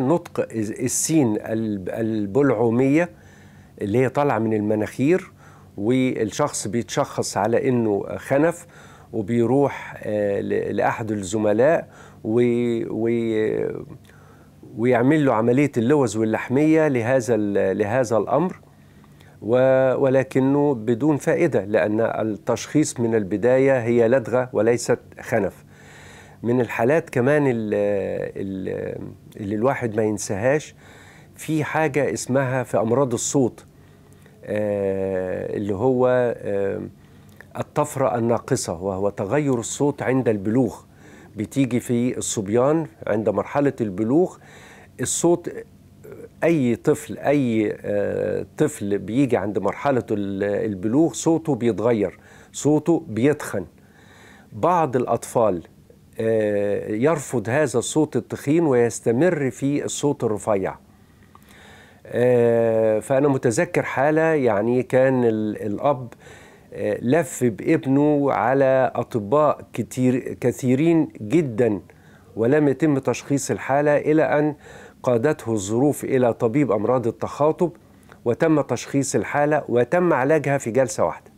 نطق السين البلعومية اللي هي طالعة من المناخير والشخص بيتشخص على انه خنف وبيروح آه، لأحد الزملاء ويعمل له عملية اللوز واللحمية لهذا لهذا الأمر ولكنه بدون فائدة لأن التشخيص من البداية هي لدغة وليست خنف من الحالات كمان اللي, اللي الواحد ما ينساهاش في حاجة اسمها في أمراض الصوت آه، اللي هو آه، الطفرة الناقصة وهو تغير الصوت عند البلوغ بتيجي في الصبيان عند مرحلة البلوغ الصوت أي طفل أي آه، طفل بيجي عند مرحلة البلوغ صوته بيتغير صوته بيتخن بعض الأطفال يرفض هذا الصوت التخين ويستمر في الصوت الرفيع آه، فأنا متذكر حالة يعني كان الأب آه، لف بابنه على أطباء كتير كثيرين جدا ولم يتم تشخيص الحالة إلى أن قادته الظروف إلى طبيب أمراض التخاطب وتم تشخيص الحالة وتم علاجها في جلسة واحدة